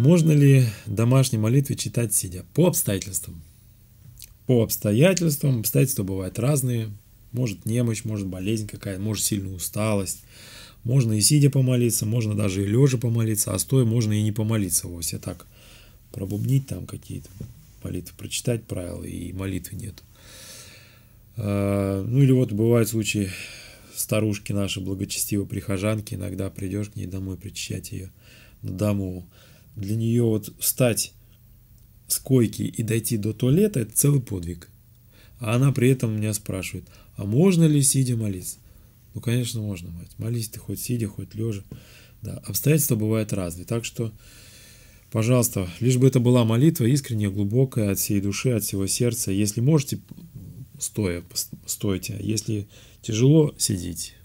Можно ли домашние молитвы читать сидя? По обстоятельствам. По обстоятельствам. Обстоятельства бывают разные. Может немощь, может болезнь какая может сильная усталость. Можно и сидя помолиться, можно даже и лежа помолиться, а стоя можно и не помолиться вовсе. Так, пробубнить там какие-то молитвы, прочитать правила, и молитвы нету. А, ну или вот бывают случаи, старушки наши благочестивые прихожанки, иногда придешь к ней домой причащать ее на дому для нее вот встать с койки и дойти до туалета – это целый подвиг. А она при этом меня спрашивает, а можно ли сидя молиться? Ну, конечно, можно, мать. Молись ты хоть сидя, хоть лежа. Да, обстоятельства бывают разные. Так что, пожалуйста, лишь бы это была молитва искренняя, глубокая, от всей души, от всего сердца. Если можете, стоя, стойте. А если тяжело, сидите.